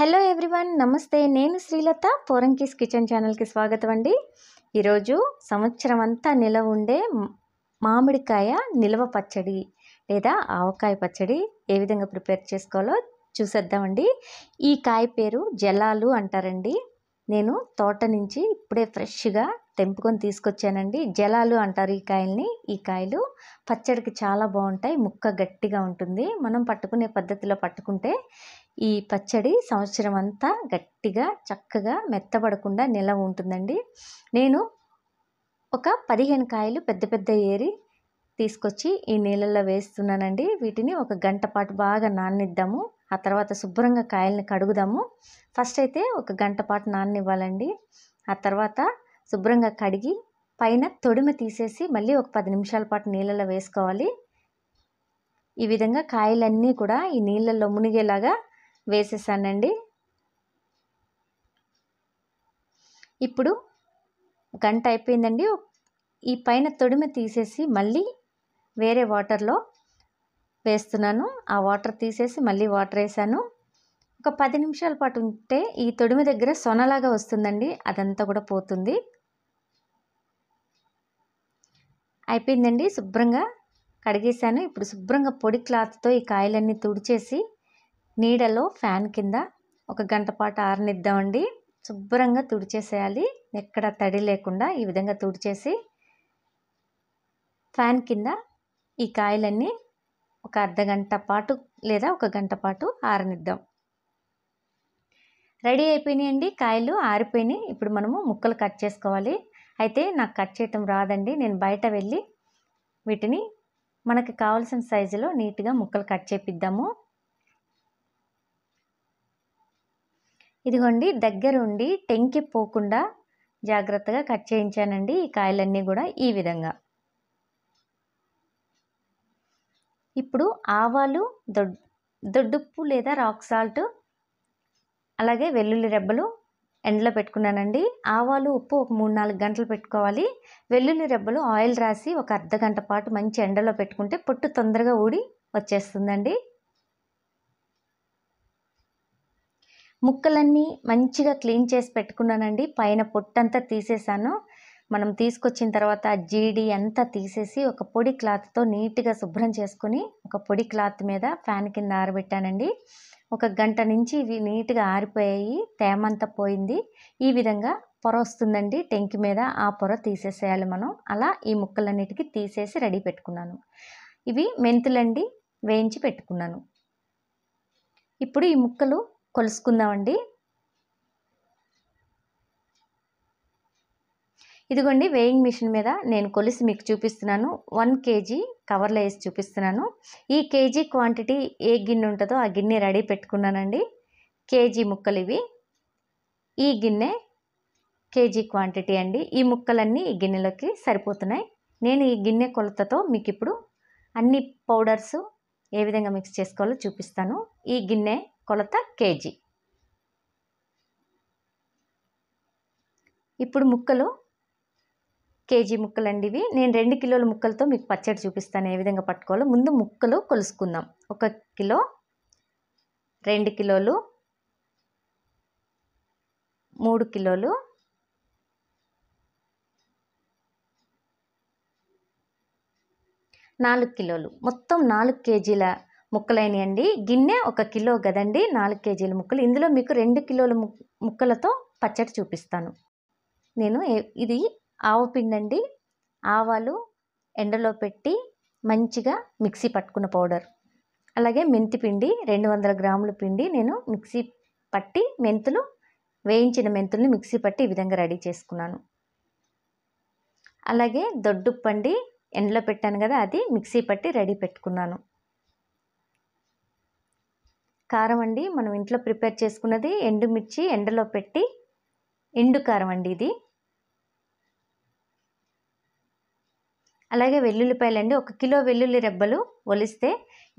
hello everyone నమస్తే నేను Srilatha పోరంకీస్ kitchen ఛానల్కి స్వాగతం అండి ఈరోజు సంవత్సరం అంతా నిలవ ఉండే మామిడికాయ నిలవ పచ్చడి లేదా ఆవకాయ పచ్చడి ఏ విధంగా ప్రిపేర్ చేసుకోవాలో చూసేద్దామండి ఈ కాయ పేరు జలాలు అంటారండి నేను తోట నుంచి ఇప్పుడే ఫ్రెష్గా తెంపుకొని తీసుకొచ్చానండి జలాలు అంటారు ఈ కాయల్ని ఈ కాయలు పచ్చడికి చాలా బాగుంటాయి ముక్క గట్టిగా ఉంటుంది మనం పట్టుకునే పద్ధతిలో పట్టుకుంటే ఈ పచ్చడి సంవత్సరం అంతా గట్టిగా చక్కగా మెత్తబడకుండా నిలవ ఉంటుందండి నేను ఒక పదిహేను కాయలు పెద్ద పెద్ద ఏరి తీసుకొచ్చి ఈ నీళ్ళల్లో వేస్తున్నానండి వీటిని ఒక గంట పాటు బాగా నాననిద్దాము ఆ తర్వాత శుభ్రంగా కాయల్ని కడుగుదాము ఫస్ట్ అయితే ఒక గంట పాటు నాన్నివ్వాలండి ఆ తర్వాత శుభ్రంగా కడిగి పైన తొడిమ తీసేసి మళ్ళీ ఒక పది నిమిషాల పాటు నీళ్ళలో వేసుకోవాలి ఈ విధంగా కాయలన్నీ కూడా ఈ నీళ్ళల్లో మునిగేలాగా వేసేసానండి ఇప్పుడు గంట అయిపోయిందండి ఈ పైన తొడిమ తీసేసి మళ్ళీ వేరే వాటర్లో వేస్తున్నాను ఆ వాటర్ తీసేసి మళ్ళీ వాటర్ వేసాను ఒక పది నిమిషాల పాటు ఉంటే ఈ తొడిమి దగ్గర సొనలాగా వస్తుందండి అదంతా కూడా పోతుంది అయిపోయిందండి శుభ్రంగా కడిగేశాను ఇప్పుడు శుభ్రంగా పొడి క్లాత్తో ఈ కాయలన్నీ తుడిచేసి నీడలో ఫ్యాన్ కింద ఒక గంట పాటు ఆరనిద్దామండి శుభ్రంగా తుడిచేసేయాలి ఎక్కడ తడి లేకుండా ఈ విధంగా తుడిచేసి ఫ్యాన్ కింద ఈ కాయలన్నీ ఒక అర్ధగంట పాటు లేదా ఒక గంట పాటు ఆరనిద్దాం రెడీ అయిపోయినాయండి కాయలు ఆరిపోయినాయి ఇప్పుడు మనము ముక్కలు కట్ చేసుకోవాలి అయితే నాకు కట్ చేయటం రాదండి నేను బయట వెళ్ళి వీటిని మనకు కావలసిన సైజులో నీట్గా ముక్కలు కట్ చేపిద్దాము ఇదిగోండి దగ్గరుండి టెంకి పోకుండా జాగ్రత్తగా కట్ చేయించానండి ఈ కాయలన్నీ కూడా ఈ విధంగా ఇప్పుడు ఆవాలు దొడ్ దొడ్డుప్పు లేదా రాక్ సాల్ట్ అలాగే వెల్లుల్లి రెబ్బలు ఎండలో పెట్టుకున్నానండి ఆవాలు ఉప్పు ఒక మూడు నాలుగు గంటలు పెట్టుకోవాలి వెల్లుల్లి రెబ్బలు ఆయిల్ రాసి ఒక అర్ధ గంట పాటు మంచి ఎండలో పెట్టుకుంటే పొట్టు తొందరగా ఊడి వచ్చేస్తుందండి ముక్కలన్నీ మంచిగా క్లీన్ చేసి పెట్టుకున్నానండి పైన పొట్టంతా తీసేసాను మనం తీసుకొచ్చిన తర్వాత జీడి అంతా తీసేసి ఒక పొడి క్లాత్తో నీట్గా శుభ్రం చేసుకుని ఒక పొడి క్లాత్ మీద ఫ్యాన్ కింద ఆరబెట్టానండి ఒక గంట నుంచి ఇవి నీట్గా ఆరిపోయాయి తేమంతా పోయింది ఈ విధంగా పొర వస్తుందండి టెంకి మీద ఆ పొర తీసేసేయాలి మనం అలా ఈ ముక్కలన్నిటికీ తీసేసి రెడీ పెట్టుకున్నాను ఇవి మెంతులండి వేయించి పెట్టుకున్నాను ఇప్పుడు ఈ ముక్కలు కొలుసుకుందామండి ఇదిగోండి వేయింగ్ మిషన్ మీద నేను కొలిసి మీకు చూపిస్తున్నాను వన్ కేజీ కవర్లో వేసి చూపిస్తున్నాను ఈ కేజీ క్వాంటిటీ ఏ గిన్నె ఉంటుందో ఆ గిన్నె రెడీ పెట్టుకున్నానండి కేజీ ముక్కలు ఇవి ఈ గిన్నె కేజీ క్వాంటిటీ అండి ఈ ముక్కలన్నీ ఈ గిన్నెలోకి సరిపోతున్నాయి నేను ఈ గిన్నె కొలతతో మీకు ఇప్పుడు అన్ని పౌడర్స్ ఏ విధంగా మిక్స్ చేసుకోవాలో చూపిస్తాను ఈ గిన్నె కొలత కేజీ ఇప్పుడు ముక్కలు కేజీ అండి ఇవి నేను రెండు కిలోల ముక్కలతో మీకు పచ్చడి చూపిస్తాను ఏ విధంగా పట్టుకోవాలో ముందు ముక్కలు కొలుసుకుందాం ఒక కిలో రెండు కిలోలు మూడు కిలోలు నాలుగు కిలోలు మొత్తం నాలుగు కేజీల ముక్కలైనాయండి గిన్నె ఒక కిలో కదండి నాలుగు కేజీల ముక్కలు ఇందులో మీకు రెండు కిలోల ముక్కలతో పచ్చడి చూపిస్తాను నేను ఇది ఆవు పిండండి ఆవాలు ఎండలో పెట్టి మంచిగా మిక్సీ పట్టుకున్న పౌడర్ అలాగే మెంతి పిండి రెండు వందల గ్రాముల పిండి నేను మిక్సీ పట్టి మెంతులు వేయించిన మెంతుల్ని మిక్సీ పట్టి ఈ విధంగా రెడీ చేసుకున్నాను అలాగే దొడ్డుప్పండి ఎండలో పెట్టాను కదా అది మిక్సీ పట్టి రెడీ పెట్టుకున్నాను కారం అండి మనం ఇంట్లో ప్రిపేర్ చేసుకున్నది ఎండుమిర్చి ఎండలో పెట్టి ఎండు కారం అండి ఇది అలాగే వెల్లుల్లిపాయలండి ఒక కిలో వెల్లుల్లి రెబ్బలు ఒలిస్తే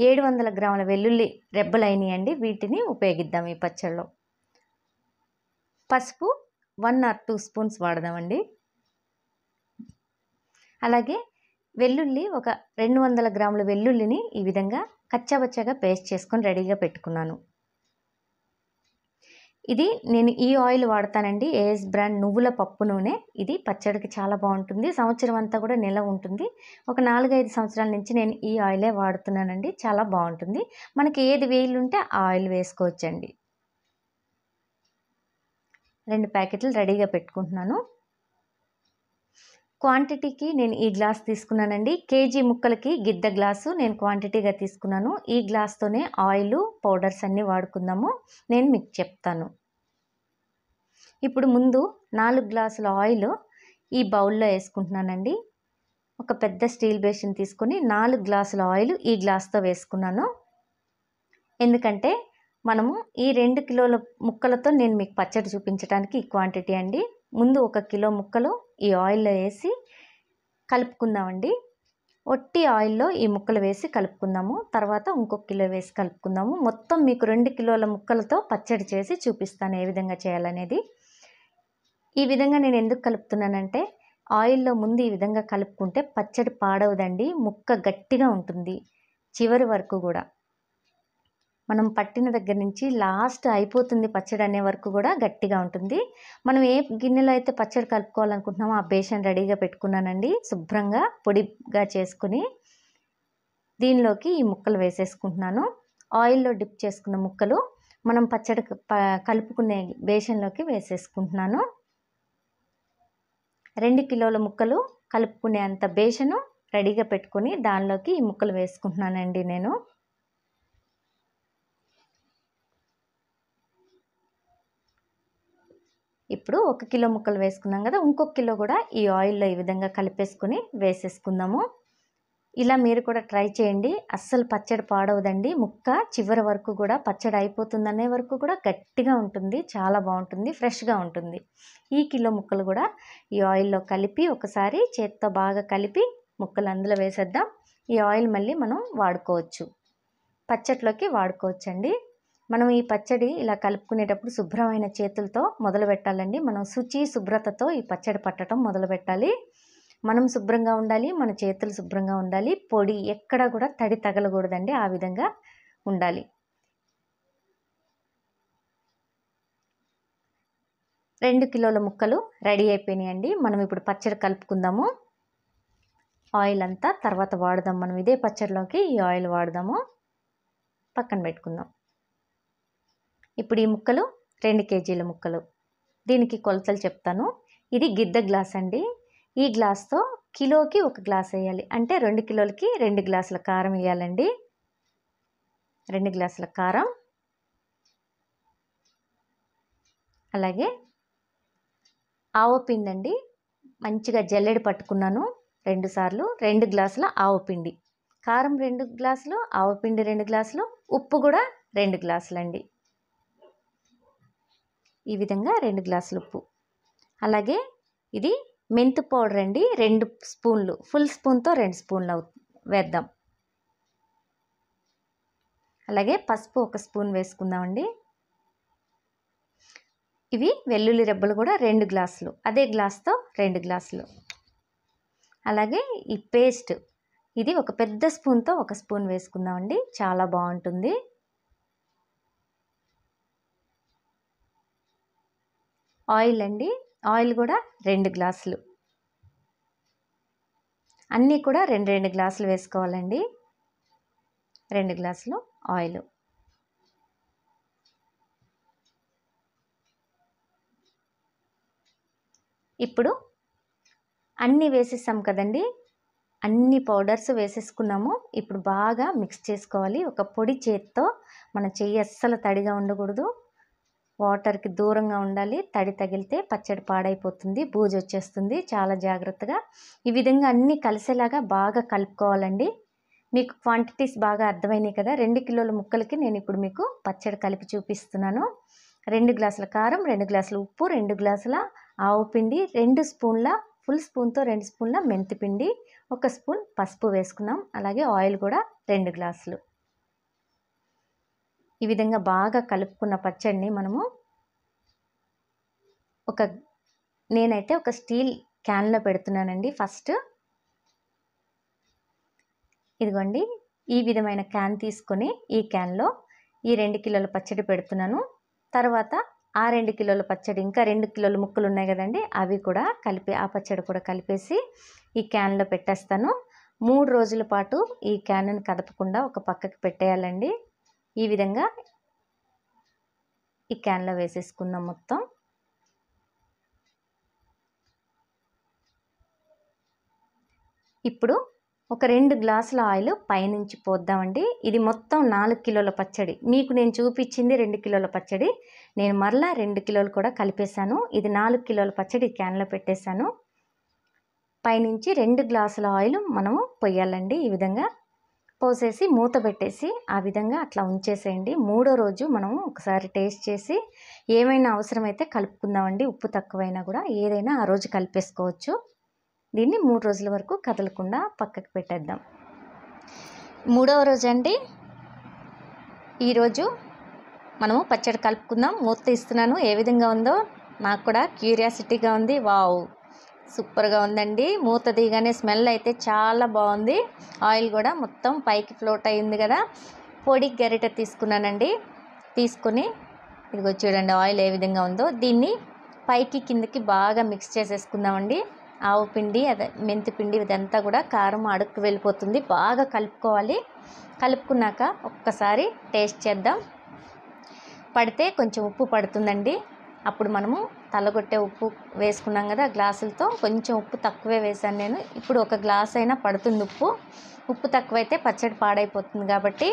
ఏడు వందల గ్రాముల వెల్లుల్లి రెబ్బలు అయినాయండి వీటిని ఉపయోగిద్దాం ఈ పచ్చళ్ళలో పసుపు వన్ ఆర్ టూ స్పూన్స్ వాడదామండి అలాగే వెల్లుల్లి ఒక రెండు వందల గ్రాముల వెల్లుల్లిని ఈ విధంగా కచ్చబచ్చగా పేస్ట్ చేసుకొని రెడీగా పెట్టుకున్నాను ఇది నేను ఈ ఆయిల్ వాడతానండి ఏఎస్ బ్రాండ్ నువ్వుల పప్పు నూనె ఇది పచ్చడికి చాలా బాగుంటుంది సంవత్సరం అంతా కూడా నిల ఉంటుంది ఒక నాలుగైదు సంవత్సరాల నుంచి నేను ఈ ఆయిలే వాడుతున్నానండి చాలా బాగుంటుంది మనకి ఏది వేయిలు ఉంటే ఆ ఆయిల్ వేసుకోవచ్చండి రెండు ప్యాకెట్లు రెడీగా పెట్టుకుంటున్నాను క్వాంటిటీకి నేను ఈ గ్లాస్ తీసుకున్నానండి కేజీ ముక్కలకి గిద్ద గ్లాసు నేను క్వాంటిటీగా తీసుకున్నాను ఈ గ్లాస్తోనే ఆయిల్ పౌడర్స్ అన్నీ వాడుకుందాము నేను మీకు చెప్తాను ఇప్పుడు ముందు నాలుగు గ్లాసుల ఆయిల్ ఈ బౌల్లో వేసుకుంటున్నానండి ఒక పెద్ద స్టీల్ బేషన్ తీసుకొని నాలుగు గ్లాసుల ఆయిల్ ఈ గ్లాస్తో వేసుకున్నాను ఎందుకంటే మనము ఈ రెండు కిలోల ముక్కలతో నేను మీకు పచ్చడి చూపించడానికి ఈ క్వాంటిటీ అండి ముందు ఒక కిలో ముక్కలు ఈ ఆయిల్లో వేసి కలుపుకుందామండి ఒట్టి ఆయిల్లో ఈ ముక్కలు వేసి కలుపుకుందాము తర్వాత ఇంకొక కిలో వేసి కలుపుకుందాము మొత్తం మీకు రెండు కిలోల ముక్కలతో పచ్చడి చేసి చూపిస్తాను ఏ విధంగా చేయాలనేది ఈ విధంగా నేను ఎందుకు కలుపుతున్నానంటే ఆయిల్లో ముందు ఈ విధంగా కలుపుకుంటే పచ్చడి పాడవదండి ముక్క గట్టిగా ఉంటుంది చివరి వరకు కూడా మనం పట్టిన దగ్గర నుంచి లాస్ట్ అయిపోతుంది పచ్చడి అనే వరకు కూడా గట్టిగా ఉంటుంది మనం ఏ గిన్నెలో అయితే పచ్చడి కలుపుకోవాలనుకుంటున్నామో ఆ బేషన్ రెడీగా పెట్టుకున్నానండి శుభ్రంగా పొడిగా చేసుకుని దీనిలోకి ఈ ముక్కలు వేసేసుకుంటున్నాను ఆయిల్లో డిప్ చేసుకున్న ముక్కలు మనం పచ్చడి కలుపుకునే బేషన్లోకి వేసేసుకుంటున్నాను రెండు కిలోల ముక్కలు కలుపుకునే అంత బేషను రెడీగా పెట్టుకుని దానిలోకి ఈ ముక్కలు వేసుకుంటున్నానండి నేను ఇప్పుడు ఒక కిలో ముక్కలు వేసుకున్నాం కదా ఇంకొక కిలో కూడా ఈ ఆయిల్లో ఈ విధంగా కలిపేసుకుని వేసేసుకుందాము ఇలా మీరు కూడా ట్రై చేయండి అస్సలు పచ్చడి పాడవదండి ముక్క చివరి వరకు కూడా పచ్చడి అయిపోతుందనే వరకు కూడా గట్టిగా ఉంటుంది చాలా బాగుంటుంది ఫ్రెష్గా ఉంటుంది ఈ కిలో ముక్కలు కూడా ఈ ఆయిల్లో కలిపి ఒకసారి చేత్తో బాగా కలిపి ముక్కలు అందులో వేసేద్దాం ఈ ఆయిల్ మళ్ళీ మనం వాడుకోవచ్చు పచ్చట్లోకి వాడుకోవచ్చండి మనం ఈ పచ్చడి ఇలా కలుపుకునేటప్పుడు శుభ్రమైన చేతులతో మొదలు పెట్టాలండి మనం శుచి శుభ్రతతో ఈ పచ్చడి పట్టడం మొదలు పెట్టాలి మనం శుభ్రంగా ఉండాలి మన చేతులు శుభ్రంగా ఉండాలి పొడి ఎక్కడ కూడా తడి తగలకూడదండి ఆ విధంగా ఉండాలి రెండు కిలోల ముక్కలు రెడీ అయిపోయినాయండి మనం ఇప్పుడు పచ్చడి కలుపుకుందాము ఆయిల్ అంతా తర్వాత వాడదాం మనం ఇదే పచ్చడిలోకి ఈ ఆయిల్ వాడదాము పక్కన పెట్టుకుందాం ఇప్పుడు ఈ ముక్కలు రెండు కేజీల ముక్కలు దీనికి కొలతలు చెప్తాను ఇది గిద్ద గ్లాస్ అండి ఈ గ్లాస్తో కిలోకి ఒక గ్లాస్ వేయాలి అంటే రెండు కిలోలకి రెండు గ్లాసుల కారం వేయాలండి రెండు గ్లాసుల కారం అలాగే ఆవపిండి అండి మంచిగా జల్లెడి పట్టుకున్నాను రెండు సార్లు రెండు గ్లాసుల ఆవపిండి కారం రెండు గ్లాసులు ఆవపిండి రెండు గ్లాసులు ఉప్పు కూడా రెండు గ్లాసులండి ఈ విధంగా రెండు గ్లాసులు ఉప్పు అలాగే ఇది మెంతు పౌడర్ అండి రెండు స్పూన్లు ఫుల్ స్పూన్తో రెండు స్పూన్లు వేద్దాం అలాగే పసుపు ఒక స్పూన్ వేసుకుందామండి ఇవి వెల్లుల్లి రెబ్బలు కూడా రెండు గ్లాసులు అదే గ్లాస్తో రెండు గ్లాసులు అలాగే ఈ పేస్ట్ ఇది ఒక పెద్ద స్పూన్తో ఒక స్పూన్ వేసుకుందామండి చాలా బాగుంటుంది ఆయిల్ అండి ఆయిల్ కూడా రెండు గ్లాసులు అన్నీ కూడా రెండు రెండు గ్లాసులు వేసుకోవాలండి రెండు గ్లాసులు ఆయిల్ ఇప్పుడు అన్నీ వేసేసాం కదండి అన్ని పౌడర్స్ వేసేసుకున్నాము ఇప్పుడు బాగా మిక్స్ చేసుకోవాలి ఒక పొడి చేత్తో మన చెయ్యి అస్సలు తడిగా ఉండకూడదు వాటర్కి దూరంగా ఉండాలి తడి తగిలితే పచ్చడి పాడైపోతుంది బూజు వచ్చేస్తుంది చాలా జాగ్రత్తగా ఈ విధంగా అన్నీ కలిసేలాగా బాగా కలుపుకోవాలండి మీకు క్వాంటిటీస్ బాగా అర్థమైనాయి కదా రెండు కిలోల ముక్కలకి నేను ఇప్పుడు మీకు పచ్చడి కలిపి చూపిస్తున్నాను రెండు గ్లాసుల కారం రెండు గ్లాసుల ఉప్పు రెండు గ్లాసుల ఆవు పిండి రెండు స్పూన్ల ఫుల్ స్పూన్తో రెండు స్పూన్ల మెంతిపిండి ఒక స్పూన్ పసుపు వేసుకున్నాం అలాగే ఆయిల్ కూడా రెండు గ్లాసులు ఈ విధంగా బాగా కలుపుకున్న పచ్చడిని మనము ఒక నేనైతే ఒక స్టీల్ క్యాన్లో పెడుతున్నానండి ఫస్ట్ ఇదిగోండి ఈ విధమైన క్యాన్ తీసుకొని ఈ క్యాన్లో ఈ రెండు కిలోల పచ్చడి పెడుతున్నాను తర్వాత ఆ రెండు కిలోల పచ్చడి ఇంకా రెండు కిలోల ముక్కలు ఉన్నాయి కదండి అవి కూడా కలిపి ఆ పచ్చడి కూడా కలిపేసి ఈ క్యాన్లో పెట్టేస్తాను మూడు రోజుల పాటు ఈ క్యాన్ను కదపకుండా ఒక పక్కకి పెట్టేయాలండి ఈ విధంగా ఈ క్యాన్లో వేసేసుకుందాం మొత్తం ఇప్పుడు ఒక రెండు గ్లాసుల ఆయిల్ పైనుంచి పోద్దామండి ఇది మొత్తం నాలుగు కిలోల పచ్చడి మీకు నేను చూపించింది రెండు కిలోల పచ్చడి నేను మరలా రెండు కిలోలు కూడా కలిపేశాను ఇది నాలుగు కిలోల పచ్చడి క్యాన్లో పెట్టేశాను పైనుంచి రెండు గ్లాసుల ఆయిల్ మనము పొయ్యాలండి ఈ విధంగా పోసేసి మూత పెట్టేసి ఆ విధంగా అట్లా ఉంచేసేయండి మూడో రోజు మనం ఒకసారి టేస్ట్ చేసి ఏమైనా అవసరమైతే కలుపుకుందామండి ఉప్పు తక్కువైనా కూడా ఏదైనా ఆ రోజు కలిపేసుకోవచ్చు దీన్ని మూడు రోజుల వరకు కదలకుండా పక్కకు పెట్టేద్దాం మూడవ రోజు అండి ఈరోజు మనము పచ్చడి కలుపుకుందాం మూత ఇస్తున్నాను ఏ విధంగా ఉందో నాకు కూడా క్యూరియాసిటీగా ఉంది వావ్ సూపర్గా ఉందండి మూత తీయగానే స్మెల్ అయితే చాలా బాగుంది ఆయిల్ కూడా మొత్తం పైకి ఫ్లోట్ అయింది కదా పొడి గరిట తీసుకున్నానండి తీసుకుని ఇదిగో చూడండి ఆయిల్ ఏ విధంగా ఉందో దీన్ని పైకి కిందకి బాగా మిక్స్ చేసేసుకుందామండి ఆవు పిండి అదే మెంతి పిండి ఇదంతా కూడా కారం అడుక్కు వెళ్ళిపోతుంది బాగా కలుపుకోవాలి కలుపుకున్నాక ఒక్కసారి టేస్ట్ చేద్దాం పడితే కొంచెం ఉప్పు పడుతుందండి అప్పుడు మనము తలగొట్టే ఉప్పు వేసుకున్నాం కదా గ్లాసులతో కొంచెం ఉప్పు తక్కువే వేశాను నేను ఇప్పుడు ఒక గ్లాస్ అయినా పడుతుంది ఉప్పు ఉప్పు తక్కువైతే పచ్చడి పాడైపోతుంది కాబట్టి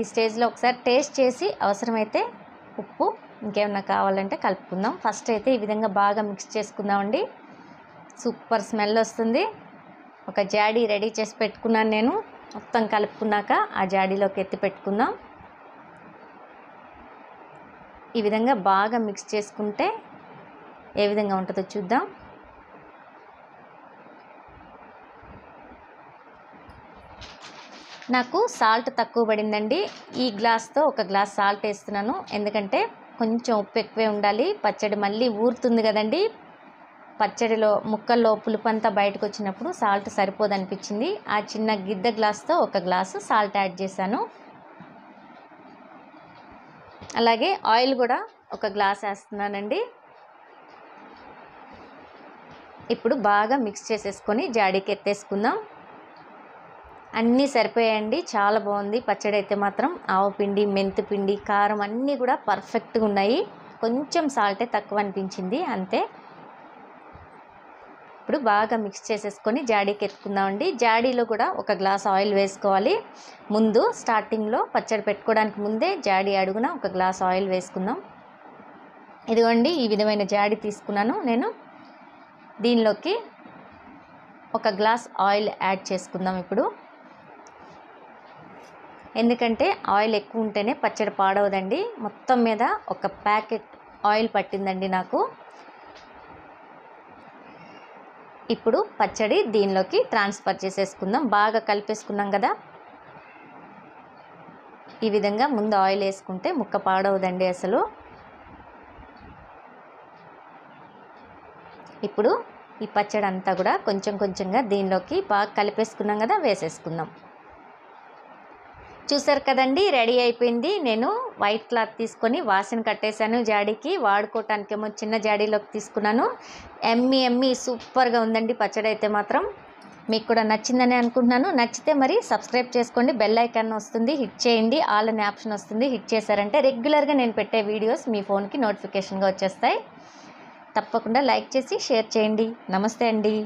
ఈ స్టేజ్లో ఒకసారి టేస్ట్ చేసి అవసరమైతే ఉప్పు ఇంకేమన్నా కావాలంటే కలుపుకుందాం ఫస్ట్ అయితే ఈ విధంగా బాగా మిక్స్ చేసుకుందామండి సూపర్ స్మెల్ వస్తుంది ఒక జాడీ రెడీ చేసి పెట్టుకున్నాను నేను మొత్తం కలుపుకున్నాక ఆ జాడీలోకి ఎత్తి పెట్టుకుందాం ఈ విధంగా బాగా మిక్స్ చేసుకుంటే ఏ విధంగా ఉంటుందో చూద్దాం నాకు సాల్ట్ తక్కువ పడిందండి ఈ గ్లాస్తో ఒక గ్లాస్ సాల్ట్ వేస్తున్నాను ఎందుకంటే కొంచెం ఉప్పు ఎక్కువే ఉండాలి పచ్చడి మళ్ళీ ఊరుతుంది కదండి పచ్చడిలో ముక్కల్లో పులుపంతా బయటకు వచ్చినప్పుడు సాల్ట్ సరిపోదనిపించింది ఆ చిన్న గిద్ద గ్లాస్తో ఒక గ్లాసు సాల్ట్ యాడ్ చేశాను అలాగే ఆయిల్ కూడా ఒక గ్లాస్ వేస్తున్నానండి ఇప్పుడు బాగా మిక్స్ చేసేసుకొని జాడీకి ఎత్తేసుకుందాం అన్నీ సరిపోయాయండి చాలా బాగుంది పచ్చడి అయితే మాత్రం మెంతు మెంతిపిండి కారం అన్నీ కూడా పర్ఫెక్ట్గా ఉన్నాయి కొంచెం సాల్టే తక్కువ అనిపించింది అంతే ఇప్పుడు బాగా మిక్స్ చేసేసుకొని జాడీకి ఎత్తుకుందామండి జాడీలో కూడా ఒక గ్లాస్ ఆయిల్ వేసుకోవాలి ముందు స్టార్టింగ్లో పచ్చడి పెట్టుకోవడానికి ముందే జాడీ అడుగున ఒక గ్లాస్ ఆయిల్ వేసుకుందాం ఇదిగోండి ఈ విధమైన జాడీ తీసుకున్నాను నేను దీనిలోకి ఒక గ్లాస్ ఆయిల్ యాడ్ చేసుకుందాం ఇప్పుడు ఎందుకంటే ఆయిల్ ఎక్కువ ఉంటేనే పచ్చడి పాడవదండి మొత్తం మీద ఒక ప్యాకెట్ ఆయిల్ పట్టిందండి నాకు ఇప్పుడు పచ్చడి దీనిలోకి ట్రాన్స్ఫర్ చేసేసుకుందాం బాగా కలిపేసుకున్నాం కదా ఈ విధంగా ముందు ఆయిల్ వేసుకుంటే ముక్క పాడవదండి అసలు ఇప్పుడు ఈ పచ్చడి అంతా కూడా కొంచెం కొంచెంగా దీనిలోకి బాగా కలిపేసుకున్నాం కదా వేసేసుకుందాం చూసారు కదండి రెడీ అయిపోయింది నేను వైట్ క్లాత్ తీసుకొని వాసన కట్టేశాను జాడీకి వాడుకోవటానికి ఏమో చిన్న జాడీలోకి తీసుకున్నాను ఎమ్మి ఎమ్మి సూపర్గా ఉందండి పచ్చడి అయితే మాత్రం మీకు కూడా నచ్చిందని అనుకుంటున్నాను నచ్చితే మరి సబ్స్క్రైబ్ చేసుకోండి బెల్ ఐకాన్ వస్తుంది హిట్ చేయండి ఆల్ అనే ఆప్షన్ వస్తుంది హిట్ చేశారంటే రెగ్యులర్గా నేను పెట్టే వీడియోస్ మీ ఫోన్కి నోటిఫికేషన్గా వచ్చేస్తాయి తప్పకుండా లైక్ చేసి షేర్ చేయండి నమస్తే అండి